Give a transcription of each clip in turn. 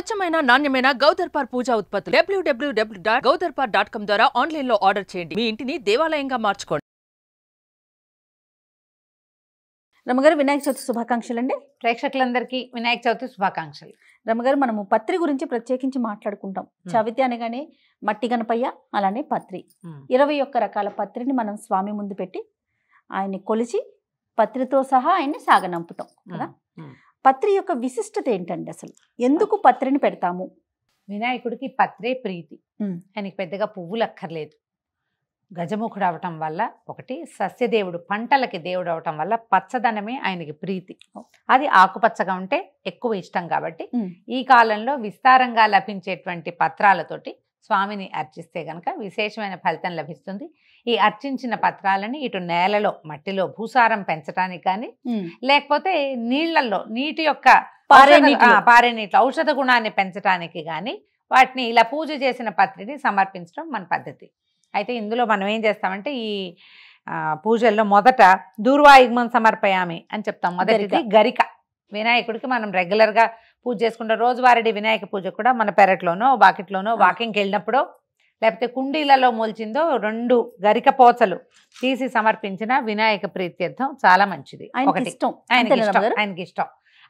స్వచ్ఛమైన నాణ్యమైన గౌదర్పార్ పూజా ఉత్పత్తులు డబ్ల్యూడబ్ల్యూడబ్ల్యూ డాట్ గౌదర్పార్ డాట్ కామ్ ద్వారా ఆన్లైన్ లో ఆర్డర్ చేయండి మీ ఇంటిని దేవాలయంగా మార్చుకోండి రమ్మగారు వినాయక చవితి శుభాకాంక్షలు అండి ప్రేక్షకులందరికీ వినాయక చవితి శుభాకాంక్షలు రమ్మగారు మనము పత్రి గురించి ప్రత్యేకించి మాట్లాడుకుంటాం చవితి అనగానే మట్టి గణపయ్య అలానే పత్రి ఇరవై ఒక్క రకాల పత్రిని మనం స్వామి ముందు పెట్టి ఆయన్ని కొలిచి పత్రితో సహా ఆయన్ని సాగనంపుతాం కదా పత్రి యొక్క విశిష్టత ఏంటండి అసలు ఎందుకు పత్రిని పెడతాము వినాయకుడికి పత్రే ప్రీతి ఆయనకి పెద్దగా పువ్వులు అక్కర్లేదు గజముఖుడు అవటం వల్ల ఒకటి సస్యదేవుడు పంటలకి దేవుడు అవటం వల్ల పచ్చదనమే ఆయనకి ప్రీతి అది ఆకుపచ్చగా ఉంటే ఎక్కువ ఇష్టం కాబట్టి ఈ కాలంలో విస్తారంగా లభించేటువంటి పత్రాలతోటి స్వామిని అర్చిస్తే గనక విశేషమైన ఫలితం లభిస్తుంది ఈ అర్చించిన పత్రాలని ఇటు నేలలో మట్టిలో భూసారం పెంచడానికి కానీ లేకపోతే నీళ్లలో నీటి యొక్క పారే నీటి ఔషధ గుణాన్ని పెంచడానికి కానీ వాటిని ఇలా పూజ చేసిన పత్రిని సమర్పించడం మన పద్ధతి అయితే ఇందులో మనం ఏం చేస్తామంటే ఈ పూజల్లో మొదట దూర్వాయుగ్మం సమర్పయామి అని చెప్తాం మొదటిది గరిక వినాయకుడికి మనం రెగ్యులర్గా పూజ చేసుకుంటారు రోజువారీ వినాయక పూజ కూడా మన పెరట్లోనో బాకెట్లోనో వాకింగ్కి వెళ్ళినప్పుడు లేకపోతే కుండీలలో మోల్చిందో రెండు గరిక పోచలు తీసి సమర్పించిన వినాయక ప్రీత్యర్థం చాలా మంచిది ఆయనకి ఇష్టం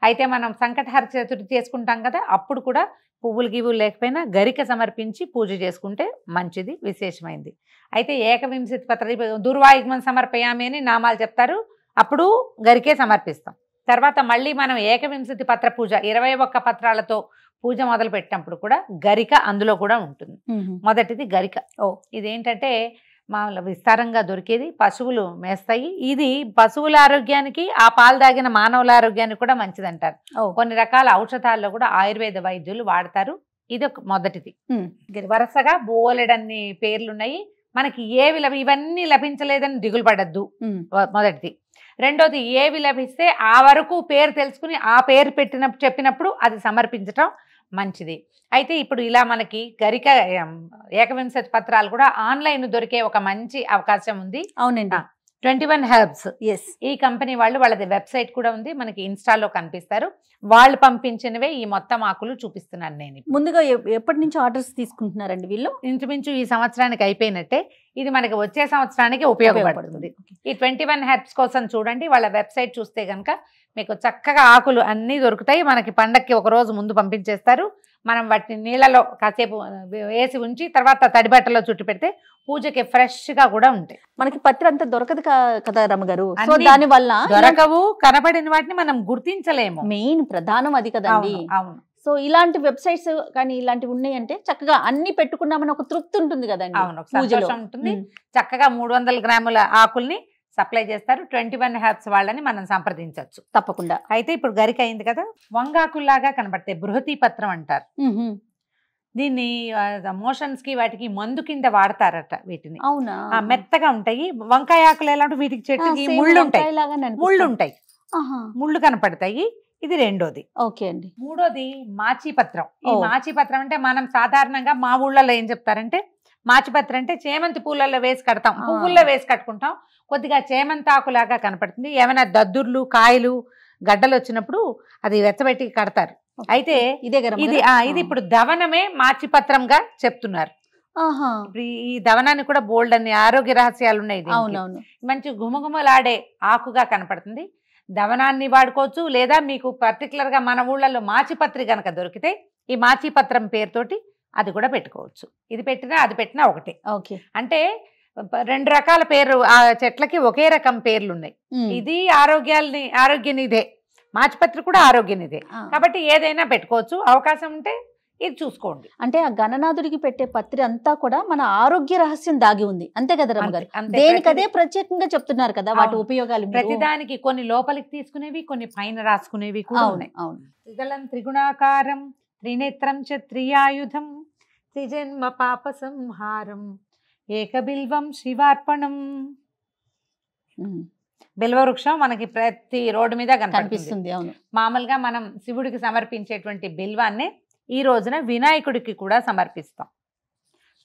అయితే మనం సంకటహర చతుర్థి చేసుకుంటాం కదా అప్పుడు కూడా పువ్వులు గివ్వులు లేకపోయినా గరిక సమర్పించి పూజ చేసుకుంటే మంచిది విశేషమైంది అయితే ఏకవింశతి పత్ర దుర్వాయుగ్మం సమర్పయామే అని నామాలు చెప్తారు అప్పుడు గరికే సమర్పిస్తాం తర్వాత మళ్ళీ మనం ఏకవింశతి పత్ర పూజ ఇరవై ఒక్క పత్రాలతో పూజ మొదలు పెట్టినప్పుడు కూడా గరిక అందులో కూడా ఉంటుంది మొదటిది గరిక ఓ ఇదేంటంటే మామూలు విస్తారంగా దొరికేది పశువులు మేస్తాయి ఇది పశువుల ఆరోగ్యానికి ఆ పాలు తాగిన మానవుల ఆరోగ్యానికి కూడా మంచిదంటారు కొన్ని రకాల ఔషధాల్లో కూడా ఆయుర్వేద వైద్యులు వాడతారు ఇది ఒక మొదటిది వరుసగా బోలెడన్ని పేర్లున్నాయి మనకి ఏవి ఇవన్నీ లభించలేదని దిగులు పడద్దు మొదటిది రెండోది ఏవి లభిస్తే ఆ వరకు పేరు తెలుసుకుని ఆ పేరు పెట్టిన చెప్పినప్పుడు అది సమర్పించటం మంచిది అయితే ఇప్పుడు ఇలా మనకి గరిక ఏకవింశతి పత్రాలు కూడా ఆన్లైన్ దొరికే ఒక మంచి అవకాశం ఉంది అవునండి ట్వంటీ వన్ హెర్బ్స్ ఎస్ ఈ కంపెనీ వాళ్ళు వాళ్ళది వెబ్సైట్ కూడా ఉంది మనకి ఇన్స్టాలో కనిపిస్తారు వాళ్ళు పంపించినవే ఈ మొత్తం ఆకులు చూపిస్తున్నాను నేను ముందుగా ఎప్పటి నుంచి ఆర్డర్స్ తీసుకుంటున్నారండి వీళ్ళు ఇంచుమించు ఈ సంవత్సరానికి అయిపోయినట్టే ఇది మనకి వచ్చే సంవత్సరానికి ఉపయోగపడుతుంది ఈ ట్వంటీ వన్ హెర్బ్స్ కోసం చూడండి వాళ్ళ వెబ్సైట్ చూస్తే కనుక మీకు చక్కగా ఆకులు అన్నీ దొరుకుతాయి మనకి పండక్కి ఒక రోజు ముందు పంపించేస్తారు మనం వాటిని నీళ్ళలో కాసేపు వేసి ఉంచి తర్వాత తడిబట్టలో చుట్టు పెడితే పూజకి ఫ్రెష్ గా కూడా ఉంటాయి మనకి పత్రి అంత దొరకదు కదా రమ్మగారు సో దాని వల్ల దొరకవు కనబడిన వాటిని మనం గుర్తించలేము మెయిన్ ప్రధానం అది కదండి అవును సో ఇలాంటి వెబ్సైట్స్ కానీ ఇలాంటివి ఉన్నాయంటే చక్కగా అన్ని పెట్టుకున్నామని ఒక తృప్తి ఉంటుంది కదండి ఉంటుంది చక్కగా మూడు వందల గ్రాముల ఆకుల్ని సప్లై చేస్తారు ట్వంటీ వన్ హ్యాబ్స్ వాళ్ళని మనం సంప్రదించవచ్చు తప్పకుండా అయితే ఇప్పుడు గరిక అయింది కదా వంగాకుల్లాగా కనబడతాయి బృహతి పత్రం అంటారు దీన్ని మోషన్స్ కి వాటికి మందు కింద వాడతారట వీటిని అవునా మెత్తగా ఉంటాయి వంకాయ ఆకులు ఎలా వీటికి చెట్టుకి ముళ్ళు ఉంటాయి ముళ్ళు ఉంటాయి ముళ్ళు కనపడతాయి ఇది రెండోది ఓకే అండి మూడోది మాచిపత్రం ఈ మాచిపత్రం అంటే మనం సాధారణంగా మా ఊళ్ళలో ఏం చెప్తారంటే మాచిపత్రం అంటే చేమంతి పూలలో వేసి కడతాం పువ్వుల్లో వేసి కట్టుకుంటాం కొద్దిగా చేమంతాకులాగా కనపడుతుంది ఏమైనా దద్దుర్లు కాయలు గడ్డలు వచ్చినప్పుడు అది వెచ్చబెట్టి కడతారు అయితే ఇదే ఇది ఇది ఇప్పుడు దవనమే మార్చిపత్రంగా చెప్తున్నారు ఈ దవనాన్ని కూడా బోల్డ్ అన్ని ఆరోగ్య రహస్యాలు ఉన్నాయి మంచి ఘుమఘుమలాడే ఆకుగా కనపడుతుంది దవనాన్ని వాడుకోవచ్చు లేదా మీకు గా మన ఊళ్ళలో మాచిపత్రి గనక దొరికితే ఈ మాచిపత్రం పేరుతోటి అది కూడా పెట్టుకోవచ్చు ఇది పెట్టినా అది పెట్టినా ఒకటే ఓకే అంటే రెండు రకాల పేర్లు ఆ చెట్లకి ఒకే రకం పేర్లు ఉన్నాయి ఇది ఆరోగ్యాలని ఆరోగ్యనిదే మాచిపత్రి కూడా ఆరోగ్యనిదే కాబట్టి ఏదైనా పెట్టుకోవచ్చు అవకాశం ఉంటే ఇది చూసుకోండి అంటే ఆ గణనాథుడికి పెట్టే పత్రి అంతా కూడా మన ఆరోగ్య రహస్యం దాగి ఉంది అంతే కదా రమ్మ గారు దేనికదే ప్రత్యేకంగా చెప్తున్నారు కదా వాటి ఉపయోగాలు ప్రతిదానికి కొన్ని లోపలికి తీసుకునేవి కొన్ని పైన రాసుకునేవి కూడా ఉన్నాయి అవును త్రిగలం త్రిగుణాకారం త్రినేత్రం చ త్రియాయుధం త్రిజన్మ పాప సంహారం ఏకబిల్వం శివార్పణం బిల్వవృక్షం మనకి ప్రతి రోడ్డు మీద కనిపిస్తుంది అవును మామూలుగా మనం శివుడికి సమర్పించేటువంటి బిల్వాన్ని ఈ రోజున వినాయకుడికి కూడా సమర్పిస్తాం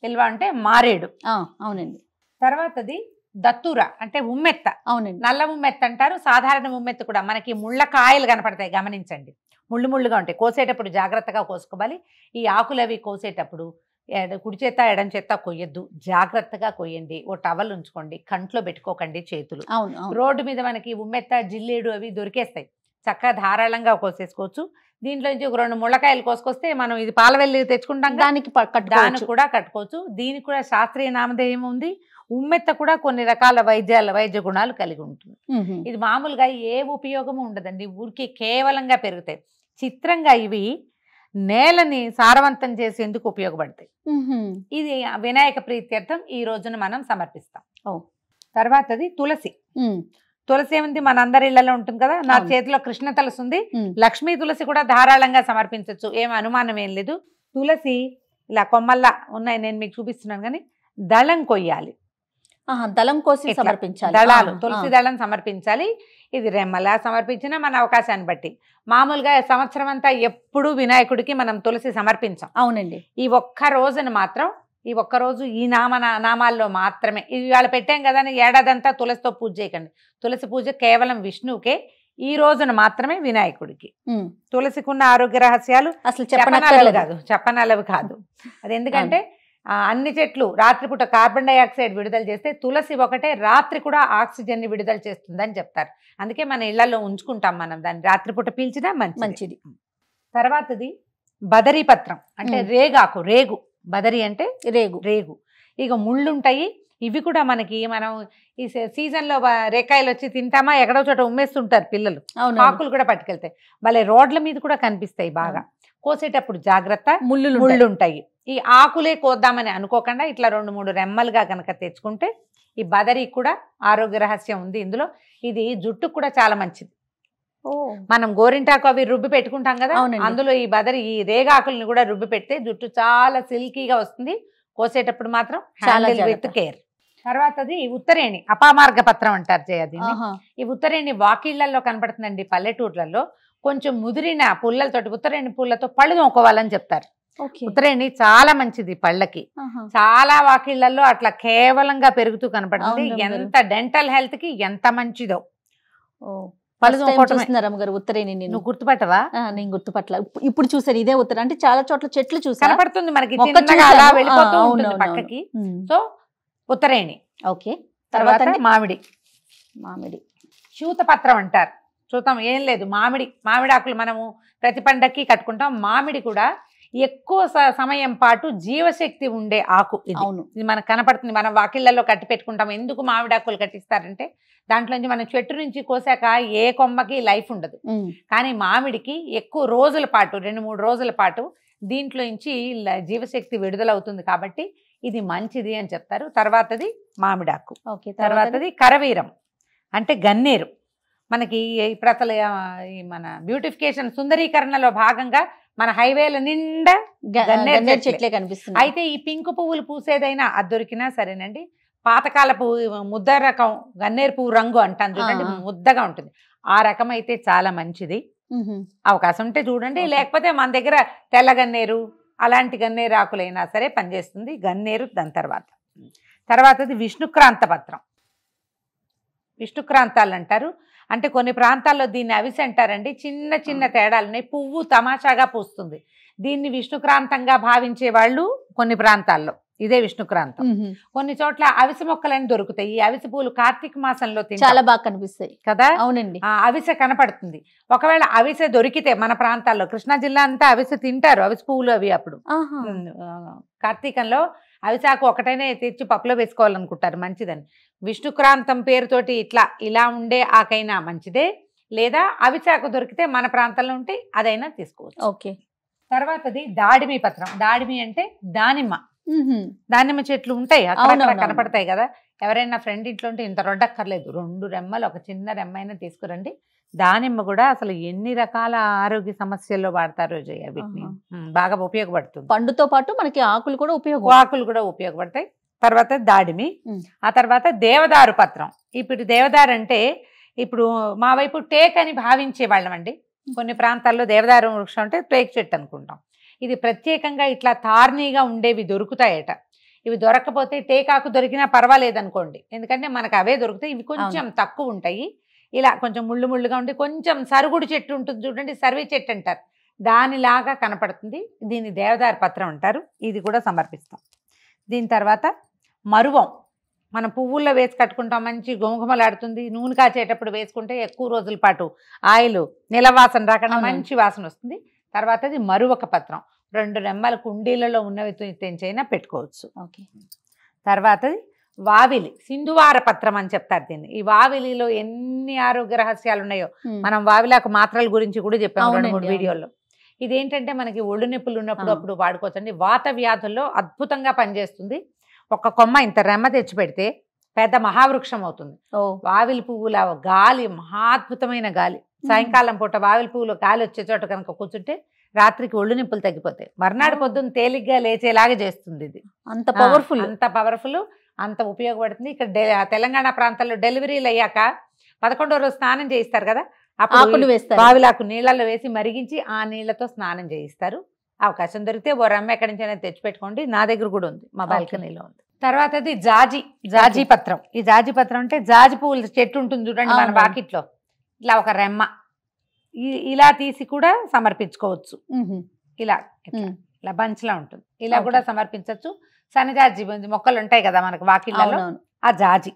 బిల్వ అంటే మారేడు అవునండి తర్వాతది దత్తుర అంటే ఉమ్మెత్త అవునండి నల్ల ఉమ్మెత్త అంటారు సాధారణ ఉమ్మెత్త కూడా మనకి ముళ్ళ కాయలు కనపడతాయి గమనించండి ముళ్ళు ముళ్ళుగా ఉంటాయి కోసేటప్పుడు జాగ్రత్తగా కోసుకోవాలి ఈ ఆకులవి కోసేటప్పుడు కుడి చేత ఎడం చేత కొయ్యొద్దు జాగ్రత్తగా కొయ్యండి ఓ టవల్ ఉంచుకోండి కంట్లో పెట్టుకోకండి చేతులు అవును రోడ్డు మీద మనకి ఉమ్మెత్త జిల్లేడు అవి దొరికేస్తాయి చక్కగా ధారాళంగా కోసేసుకోవచ్చు దీంట్లో నుంచి ఒక రెండు ముళ్ళకాయలు కోసుకొస్తే మనం ఇది పాలవెల్లి తెచ్చుకుంటాం దానికి దానికి కూడా కట్టుకోవచ్చు దీనికి కూడా శాస్త్రీయ నామధేయం ఉంది ఉమ్మెత్త కూడా కొన్ని రకాల వైద్యాల వైద్య గుణాలు కలిగి ఉంటుంది ఇది మామూలుగా ఏ ఉపయోగము ఉండదండి ఊరికి కేవలంగా పెరుగుతాయి చిత్రంగా ఇవి నేలని సారవంతం చేసేందుకు ఉపయోగపడతాయి ఇది వినాయక ప్రీత్యర్థం ఈ రోజున మనం సమర్పిస్తాం తర్వాతది తులసి తులసి ఏముంది మన అందరి ఇళ్లలో ఉంటుంది కదా నా చేతిలో కృష్ణ తులసి ఉంది లక్ష్మీ తులసి కూడా ధారాళంగా సమర్పించవచ్చు ఏం అనుమానం ఏం లేదు తులసి ఇలా కొమ్మల్లా ఉన్నాయి నేను మీకు చూపిస్తున్నాను కానీ దళం కొయ్యాలి దళం కోసం సమర్పించాలి దళాలు తులసి దళం సమర్పించాలి ఇది రెమ్మలా సమర్పించిన మన అవకాశాన్ని బట్టి మామూలుగా సంవత్సరం అంతా ఎప్పుడూ వినాయకుడికి మనం తులసి సమర్పించాం అవునండి ఈ ఒక్క రోజున మాత్రం ఈ ఒక్కరోజు ఈ నామ నామాల్లో మాత్రమే ఇవాళ పెట్టాం కదా ఏడాదంతా తులసితో పూజ చేయకండి తులసి పూజ కేవలం విష్ణువుకే ఈ రోజున మాత్రమే వినాయకుడికి తులసికున్న ఆరోగ్య రహస్యాలు అసలు చెప్పనవి కాదు చెప్పనలవి కాదు అది ఎందుకంటే అన్ని చెట్లు రాత్రిపూట కార్బన్ డైఆక్సైడ్ విడుదల చేస్తే తులసి ఒకటే రాత్రి కూడా ఆక్సిజన్ని విడుదల చేస్తుందని చెప్తారు అందుకే మన ఇళ్లలో ఉంచుకుంటాం మనం దాన్ని రాత్రిపూట పీల్చినా మంచి మంచిది తర్వాతది బదరీ పత్రం అంటే రేగాకు రేగు బదరి అంటే రేగు రేగు ఇక ముళ్ళుంటాయి ఇవి కూడా మనకి మనం ఈ సీజన్లో రేకాయలు వచ్చి తింటామా ఎక్కడో చోట ఉమ్మేస్తుంటారు పిల్లలు ఆకులు కూడా పట్టుకెళ్తాయి మళ్ళీ రోడ్ల మీద కూడా కనిపిస్తాయి బాగా కోసేటప్పుడు జాగ్రత్త ముళ్ళు ముళ్ళు ఉంటాయి ఈ ఆకులే కోద్దామని అనుకోకుండా ఇట్లా రెండు మూడు రెమ్మలుగా కనుక తెచ్చుకుంటే ఈ బదరి కూడా ఆరోగ్య రహస్యం ఉంది ఇందులో ఇది జుట్టుకు కూడా చాలా మంచిది మనం గోరింటాకు అవి రుబ్బి పెట్టుకుంటాం కదా అందులో ఈ బదరి ఈ రేగాకులను కూడా రుబ్బి పెడితే జుట్టు చాలా సిల్కీగా వస్తుంది కోసేటప్పుడు మాత్రం చాలా విత్ కేర్ తర్వాతది ఉత్తరేణి అపామార్గ పత్రం అంటారు జయ దీన్ని ఈ ఉత్తరేణి వాకిళ్లలో కనపడుతుందండి పల్లెటూర్లలో కొంచెం ముదిరిన పుల్లలతోటి ఉత్తరేణి పుల్లతో పళ్ళు తోముకోవాలని చెప్తారు ఉత్తరేణి చాలా మంచిది పళ్ళకి చాలా వాకిళ్లలో అట్లా కేవలంగా పెరుగుతూ కనపడుతుంది ఎంత డెంటల్ హెల్త్ కి ఎంత మంచిదో గారు ఉత్తరేణి గుర్తుపట్టవా నేను గుర్తుపట్ల ఇప్పుడు చూసాను ఇదే ఉత్తర అంటే చాలా చోట్ల చెట్లు చూసాను కనపడుతుంది మనకి పక్కకి సో ఉత్తరేణి ఓకే తర్వాత మామిడి మామిడి పత్రం అంటారు చూద్దాం ఏం లేదు మామిడి మామిడి ఆకులు మనము ప్రతి పండక్కి కట్టుకుంటాం మామిడి కూడా ఎక్కువ సమయం పాటు జీవశక్తి ఉండే ఆకు అవును ఇది మనకు కనపడుతుంది మనం వాకిళ్లలో కట్టి పెట్టుకుంటాం ఎందుకు మామిడాకులు కట్టిస్తారంటే నుంచి మనం చెట్టు నుంచి కోసాక ఏ కొమ్మకి లైఫ్ ఉండదు కానీ మామిడికి ఎక్కువ రోజుల పాటు రెండు మూడు రోజుల పాటు దీంట్లో నుంచి జీవశక్తి విడుదలవుతుంది కాబట్టి ఇది మంచిది అని చెప్తారు తర్వాతది మామిడాకు ఓకే తర్వాతది కరవీరం అంటే గన్నేరు మనకి ప్రతల ఈ మన బ్యూటిఫికేషన్ సుందరీకరణలో భాగంగా మన హైవేల నిండా గన్నేరు చెట్లే కనిపిస్తుంది అయితే ఈ పింకు పువ్వులు పూసేదైనా అది దొరికినా సరేనండి పాతకాలపు ముద్ద రకం గన్నేరు పువ్వు రంగు అంటాను చూడండి ముద్దగా ఉంటుంది ఆ రకం అయితే చాలా మంచిది అవకాశం ఉంటే చూడండి లేకపోతే మన దగ్గర తెల్ల గన్నేరు అలాంటి గన్నేరు ఆకులైనా సరే పనిచేస్తుంది గన్నేరు దాని తర్వాత తర్వాతది విష్ణుక్రాంత పత్రం విష్ణుక్రాంతాలు అంటారు అంటే కొన్ని ప్రాంతాల్లో దీన్ని అవిసి అంటారండి చిన్న చిన్న తేడాలు ఉన్నాయి పువ్వు తమాషాగా పూస్తుంది దీన్ని విష్ణుక్రాంతంగా భావించే వాళ్ళు కొన్ని ప్రాంతాల్లో ఇదే విష్ణుక్రాంతం కొన్ని చోట్ల అవిసె మొక్కలన్నీ దొరుకుతాయి ఈ పూలు కార్తీక మాసంలో చాలా బాగా కనిపిస్తాయి కదా అవునండి అవిసె కనపడుతుంది ఒకవేళ అవిసె దొరికితే మన ప్రాంతాల్లో కృష్ణా జిల్లా అంతా అవిసె తింటారు అవిస పువ్వులు అవి అప్పుడు కార్తీకంలో అవిసాకు ఒకటైనా తెచ్చి పప్పులో వేసుకోవాలనుకుంటారు మంచిదని విష్ణుక్రాంతం పేరుతోటి ఇట్లా ఇలా ఉండే ఆకైనా మంచిదే లేదా అవిచాకు దొరికితే మన ప్రాంతంలో ఉంటే అదైనా తీసుకోవచ్చు ఓకే తర్వాతది దాడిమి పత్రం దాడిమి అంటే దానిమ్మ దానిమ్మ చెట్లు ఉంటాయి అక్కడ కనపడతాయి కదా ఎవరైనా ఫ్రెండ్ ఇంట్లో ఉంటే ఇంత రొడ్డక్కర్లేదు రెండు రెమ్మలు ఒక చిన్న రెమ్మైనా తీసుకురండి దానిమ్మ కూడా అసలు ఎన్ని రకాల ఆరోగ్య సమస్యల్లో వాడతారు జయ వీటిని బాగా ఉపయోగపడుతుంది పండుతో పాటు మనకి ఆకులు కూడా ఉపయోగ ఆకులు కూడా ఉపయోగపడతాయి తర్వాత దాడిమి ఆ తర్వాత దేవదారు పత్రం ఇప్పుడు దేవదారు అంటే ఇప్పుడు మా వైపు టేక్ అని భావించే వాళ్ళం అండి కొన్ని ప్రాంతాల్లో దేవదారు వృక్షం అంటే టేక్ చెట్టు అనుకుంటాం ఇది ప్రత్యేకంగా ఇట్లా తార్నీగా ఉండేవి దొరుకుతాయట ఇవి దొరకపోతే టేకాకు దొరికినా పర్వాలేదు అనుకోండి ఎందుకంటే మనకు అవే దొరుకుతాయి ఇవి కొంచెం తక్కువ ఉంటాయి ఇలా కొంచెం ముళ్ళు ముళ్ళుగా ఉండి కొంచెం సరుగుడు చెట్టు ఉంటుంది చూడండి సర్వే చెట్టు అంటారు దానిలాగా కనపడుతుంది దీన్ని దేవదారి పత్రం అంటారు ఇది కూడా సమర్పిస్తాం దీని తర్వాత మరువం మనం పువ్వుల్లో వేసి కట్టుకుంటాం మంచి గుమగుమలాడుతుంది నూనె కాచేటప్పుడు వేసుకుంటే ఎక్కువ రోజుల పాటు ఆయిల్ నిలవాసన రాకుండా మంచి వాసన వస్తుంది తర్వాతది మరువక పత్రం రెండు రెమ్మల కుండీలలో ఉన్నవి తెంచైనా పెట్టుకోవచ్చు ఓకే తర్వాతది వావిలి సింధువార పత్రం అని చెప్తారు దీన్ని ఈ వావిలిలో ఎన్ని ఆరోగ్య రహస్యాలు ఉన్నాయో మనం వావిలాకు మాత్రల గురించి కూడా చెప్పాము రెండు మూడు వీడియోల్లో ఇదేంటంటే మనకి ఒళ్ళు నొప్పులు ఉన్నప్పుడు అప్పుడు అండి వాత వ్యాధుల్లో అద్భుతంగా పనిచేస్తుంది ఒక కొమ్మ ఇంత రెమ్మ తెచ్చి పెడితే పెద్ద మహావృక్షం అవుతుంది వావిలి పువ్వుల గాలి మహాద్భుతమైన గాలి సాయంకాలం పూట వావిల పువ్వులో కాలు వచ్చే చోట కనుక కూర్చుంటే రాత్రికి ఒళ్ళు నిప్పులు తగ్గిపోతాయి మర్నాడు పొద్దున్న తేలిగ్గా లేచేలాగా చేస్తుంది ఇది అంత పవర్ఫుల్ అంత పవర్ఫుల్ అంత ఉపయోగపడుతుంది ఇక్కడ తెలంగాణ ప్రాంతాల్లో డెలివరీలు అయ్యాక పదకొండో రోజు స్నానం చేయిస్తారు కదా అప్పుడు వేస్తారు బావిలాకు నీళ్ళల్లో వేసి మరిగించి ఆ నీళ్లతో స్నానం చేయిస్తారు అవకాశం దొరికితే ఓ రమ్మ ఎక్కడి నుంచైనా తెచ్చిపెట్టుకోండి నా దగ్గర కూడా ఉంది మా బాల్కనీలో ఉంది తర్వాతది జాజి జాజీ పత్రం ఈ జాజీ పత్రం అంటే జాజి పువ్వుల చెట్టు ఉంటుంది చూడండి మన బాకిట్లో ఇట్లా ఒక రెమ్మ ఇలా తీసి కూడా సమర్పించుకోవచ్చు ఇలా ఇలా బంచ్లా ఉంటుంది ఇలా కూడా సమర్పించవచ్చు సన్నజాజి మొక్కలు ఉంటాయి కదా మనకు వాకిళ్ళలో ఆ జాజి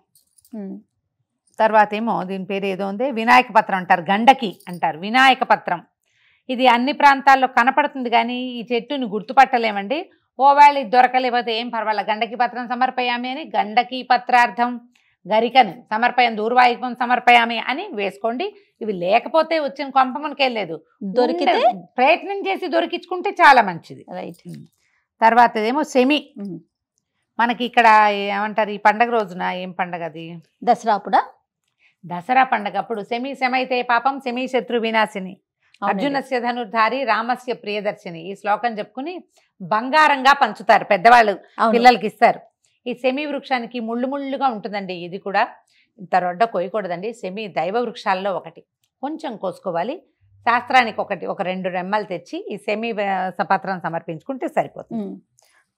తర్వాత ఏమో దీని పేరు ఏదో ఉంది వినాయక పత్రం అంటారు గండకి అంటారు వినాయక పత్రం ఇది అన్ని ప్రాంతాల్లో కనపడుతుంది కానీ ఈ చెట్టుని గుర్తుపట్టలేమండి ఓవేళ ఇది దొరకలేకపోతే ఏం పర్వాలేదు గండకి పత్రం సమర్పయామే అని గండకి పత్రార్థం గరికని సమర్పయం దూర్వాయుకం సమర్పయామి అని వేసుకోండి ఇవి లేకపోతే వచ్చిన వెళ్ళలేదు దొరికితే ప్రయత్నం చేసి దొరికించుకుంటే చాలా మంచిది రైట్ తర్వాత ఏమో సెమి మనకి ఇక్కడ ఏమంటారు ఈ పండగ రోజున ఏం పండగ అది దసరా అప్పుడా దసరా పండగ అప్పుడు సెమీ సెమైతే పాపం సెమీ శత్రు వినాశిని అర్జునస్య ధనుర్ధారి రామస్య ప్రియదర్శిని ఈ శ్లోకం చెప్పుకుని బంగారంగా పంచుతారు పెద్దవాళ్ళు పిల్లలకి ఇస్తారు ఈ సెమీ వృక్షానికి ముళ్ళు ముళ్ళుగా ఉంటుందండి ఇది కూడా ఇంత రొడ్డ కొయ్యకూడదండి సెమీ దైవ వృక్షాల్లో ఒకటి కొంచెం కోసుకోవాలి శాస్త్రానికి ఒకటి ఒక రెండు రెమ్మలు తెచ్చి ఈ సెమీ పత్రం సమర్పించుకుంటే సరిపోతుంది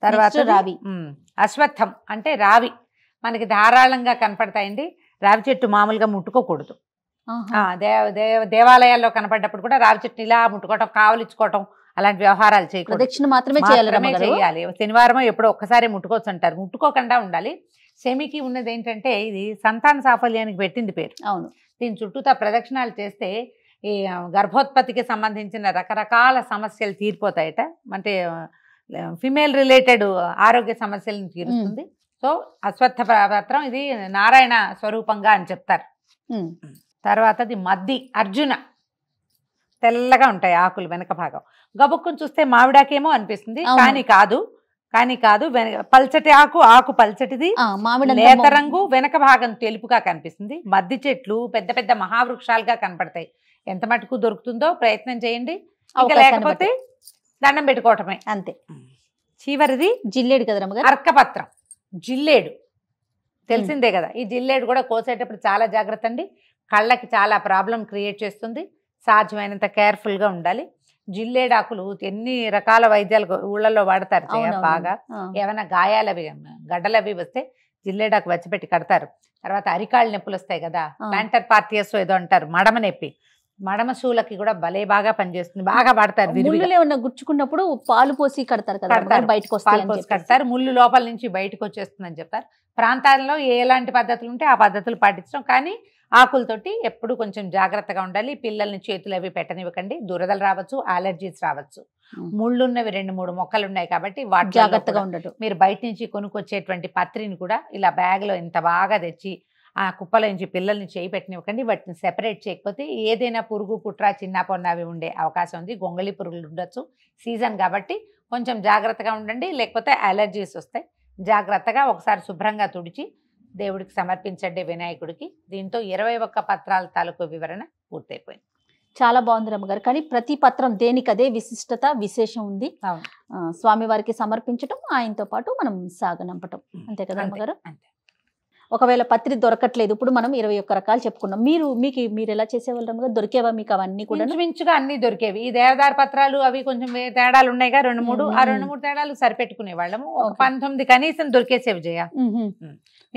తర్వాత రావి అశ్వత్థం అంటే రావి మనకి ధారాళంగా కనపడతాయండి రావి చెట్టు మామూలుగా ముట్టుకోకూడదు దేవ దేవాలయాల్లో కనపడ్డప్పుడు కూడా రావి చెట్టుని ఇలా ముట్టుకోవటం కావలిచ్చుకోవటం అలాంటి వ్యవహారాలు చేయకూడదు మాత్రమే చేయాలి శనివారం ఎప్పుడో ఒక్కసారి ముట్టుకోవచ్చు అంటారు ముట్టుకోకుండా ఉండాలి సెమికి ఉన్నది ఏంటంటే ఇది సంతాన సాఫల్యానికి పెట్టింది పేరు అవును దీని చుట్టూతా ప్రదక్షిణాలు చేస్తే ఈ గర్భోత్పత్తికి సంబంధించిన రకరకాల సమస్యలు తీరిపోతాయట అంటే ఫిమేల్ రిలేటెడ్ ఆరోగ్య సమస్యలను తీరుస్తుంది సో అశ్వత్థ పత్రం ఇది నారాయణ స్వరూపంగా అని చెప్తారు తర్వాతది మద్ది అర్జున తెల్లగా ఉంటాయి ఆకులు వెనక భాగం గబుక్కుని చూస్తే మామిడాకేమో అనిపిస్తుంది కానీ కాదు కానీ కాదు పల్చటి ఆకు ఆకు పల్చటిది మామిడి లేత రంగు వెనక భాగం తెలుపుగా కనిపిస్తుంది మద్ది చెట్లు పెద్ద పెద్ద మహావృక్షాలుగా కనపడతాయి ఎంత మటుకు దొరుకుతుందో ప్రయత్నం చేయండి ఇంకా లేకపోతే దండం పెట్టుకోవటమే అంతే చివరిది జిల్లేడు కదా అర్కపత్రం జిల్లేడు తెలిసిందే కదా ఈ జిల్లేడు కూడా కోసేటప్పుడు చాలా జాగ్రత్త అండి కళ్ళకి చాలా ప్రాబ్లం క్రియేట్ చేస్తుంది సాధ్యమైనంత కేర్ఫుల్గా ఉండాలి జిల్లేడాకులు ఎన్ని రకాల వైద్యాలు ఊళ్ళల్లో వాడతారు బాగా ఏమైనా గాయాలవి గడ్డలవి వస్తే జిల్లేడాకు వచ్చిపెట్టి కడతారు తర్వాత అరికాళ్ళు నొప్పులు వస్తాయి కదా ప్యాంటర్ పార్టీస్ ఏదో అంటారు మడమ నొప్పి మడమ షూలకి కూడా భలే బాగా పనిచేస్తుంది బాగా పడతారు ముళ్ళులో గుచ్చుకున్నప్పుడు పాలు పోసి కడతారు కడతారు బయటకు కడతారు ముళ్ళు లోపల నుంచి బయటకు వచ్చేస్తుందని చెప్తారు ప్రాంతాల్లో ఏ ఎలాంటి పద్ధతులు ఉంటే ఆ పద్ధతులు పాటించడం కానీ ఆకులతోటి ఎప్పుడు కొంచెం జాగ్రత్తగా ఉండాలి పిల్లల్ని చేతులు అవి పెట్టనివ్వకండి దురదలు రావచ్చు అలర్జీస్ రావచ్చు ముళ్ళు ఉన్నవి రెండు మూడు మొక్కలు ఉన్నాయి కాబట్టి వాటి జాగ్రత్తగా ఉండటం మీరు బయట నుంచి కొనుక్కొచ్చేటువంటి పత్రిని కూడా ఇలా బ్యాగ్లో ఇంత బాగా తెచ్చి ఆ నుంచి పిల్లల్ని చేయి పెట్టినివ్వకండి వాటిని సెపరేట్ చేయకపోతే ఏదైనా పురుగు పుట్ర చిన్న పొన్న అవి ఉండే అవకాశం ఉంది గొంగళి పురుగులు ఉండొచ్చు సీజన్ కాబట్టి కొంచెం జాగ్రత్తగా ఉండండి లేకపోతే అలర్జీస్ వస్తాయి జాగ్రత్తగా ఒకసారి శుభ్రంగా తుడిచి దేవుడికి సమర్పించండి వినాయకుడికి దీంతో ఇరవై ఒక్క పత్రాల తాలూకు వివరణ పూర్తయిపోయింది చాలా బాగుంది రమ్మగారు కానీ ప్రతి పత్రం దేనికదే విశిష్టత విశేషం ఉంది స్వామివారికి సమర్పించటం ఆయనతో పాటు మనం సాగనంపటం అంతే కదా అమ్మగారు అంతే ఒకవేళ పత్రి దొరకట్లేదు ఇప్పుడు మనం ఇరవై ఒక్క రకాలు చెప్పుకున్నాం మీరు మీకు మీరు ఎలా చేసేవాళ్ళు దొరికేవా మీకు అవన్నీ కూడా మించుగా అన్ని దొరికేవి ఈ దేవదార పత్రాలు అవి కొంచెం తేడాలు కదా రెండు మూడు ఆ రెండు మూడు తేడాలు సరిపెట్టుకునే వాళ్ళము పంతొమ్మిది కనీసం దొరికేసేవి జయ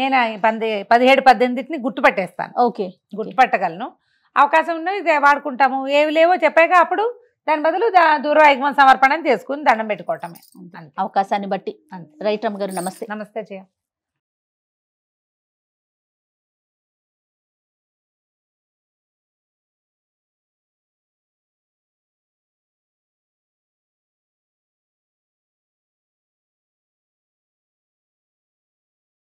నేను పంది పదిహేడు పద్దెనిమిదిని గుర్తుపట్టేస్తాను ఓకే గుర్తుపట్టగలను అవకాశం ఉన్నది వాడుకుంటాము ఏవి లేవో చెప్పాక అప్పుడు దాని బదులు దూర సమర్పణ చేసుకుని దండం పెట్టుకోవటమే అవకాశాన్ని బట్టి రైట్ రమ్మ గారు నమస్తే నమస్తే జయ